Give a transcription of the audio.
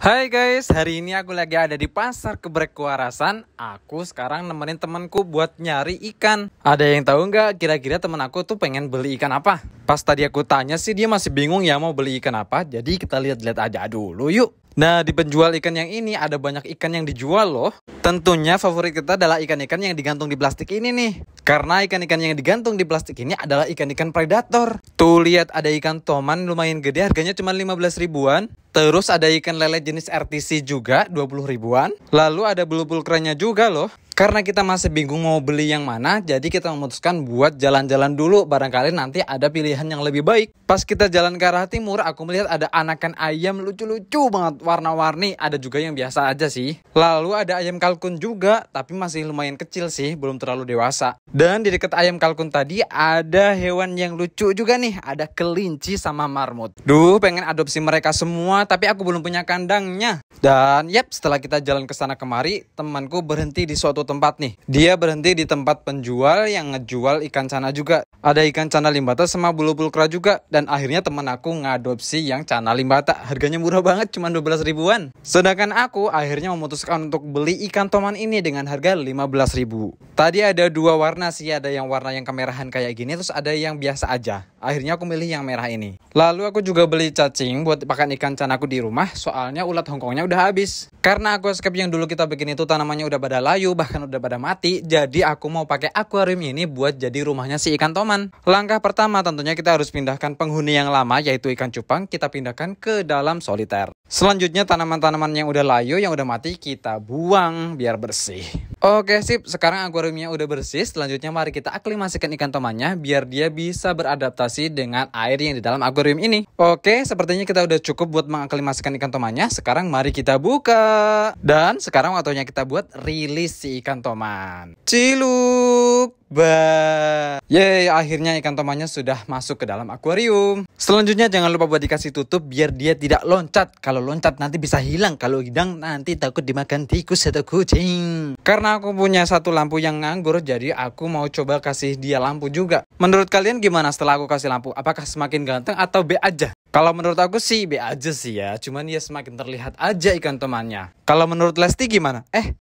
Hai guys, hari ini aku lagi ada di pasar Kebrek Aku sekarang nemenin temanku buat nyari ikan. Ada yang tahu nggak kira-kira teman aku tuh pengen beli ikan apa? Pas tadi aku tanya sih dia masih bingung ya mau beli ikan apa. Jadi kita lihat-lihat aja dulu yuk. Nah, di penjual ikan yang ini ada banyak ikan yang dijual loh. Tentunya favorit kita adalah ikan-ikan yang digantung di plastik ini nih. Karena ikan-ikan yang digantung di plastik ini adalah ikan-ikan predator. Tuh lihat ada ikan toman lumayan gede harganya cuma 15 ribuan. Terus ada ikan lele jenis RTC juga 20 ribuan. Lalu ada bulu-bulu juga loh. Karena kita masih bingung mau beli yang mana, jadi kita memutuskan buat jalan-jalan dulu. Barangkali nanti ada pilihan yang lebih baik. Pas kita jalan ke arah timur, aku melihat ada anakan ayam lucu-lucu banget warna-warni. Ada juga yang biasa aja sih. Lalu ada ayam kalkun juga, tapi masih lumayan kecil sih, belum terlalu dewasa. Dan di dekat ayam kalkun tadi ada hewan yang lucu juga nih. Ada kelinci sama marmut. Duh, pengen adopsi mereka semua, tapi aku belum punya kandangnya. Dan yep, setelah kita jalan ke sana kemari, temanku berhenti di suatu tempat nih. Dia berhenti di tempat penjual yang ngejual ikan cana juga. Ada ikan cana limbata sama bulu bulu kera juga. Dan akhirnya temen aku ngadopsi yang cana limbata. Harganya murah banget, cuma 12 ribuan. Sedangkan aku akhirnya memutuskan untuk beli ikan toman ini dengan harga 15 ribu. Tadi ada dua warna sih, ada yang warna yang kemerahan kayak gini, terus ada yang biasa aja. Akhirnya aku milih yang merah ini. Lalu aku juga beli cacing buat pakan ikan canaku di rumah, soalnya ulat hongkongnya udah habis. Karena aku aquascape yang dulu kita bikin itu tanamannya udah pada layu, bahkan udah pada mati, jadi aku mau pakai akuarium ini buat jadi rumahnya si ikan toman. Langkah pertama tentunya kita harus pindahkan penghuni yang lama, yaitu ikan cupang, kita pindahkan ke dalam soliter. Selanjutnya tanaman-tanaman yang udah layu, yang udah mati, kita buang biar bersih. Oke sip, sekarang akuariumnya udah bersih, selanjutnya mari kita aklimasikan ikan tomannya biar dia bisa beradaptasi dengan air yang di dalam akuarium ini. Oke, sepertinya kita udah cukup buat mengaklimasikan ikan tomannya, sekarang mari kita buka. Dan sekarang waktunya kita buat rilis si ikan toman. Ciluk. Ba, Yeay, akhirnya ikan tomanya sudah masuk ke dalam akuarium. Selanjutnya jangan lupa buat dikasih tutup biar dia tidak loncat. Kalau loncat nanti bisa hilang, kalau hidang nanti takut dimakan tikus atau kucing. Karena aku punya satu lampu yang nganggur, jadi aku mau coba kasih dia lampu juga. Menurut kalian gimana setelah aku kasih lampu? Apakah semakin ganteng atau B aja? Kalau menurut aku sih B aja sih ya, cuman dia ya semakin terlihat aja ikan temannya. Kalau menurut Lesti gimana? Eh,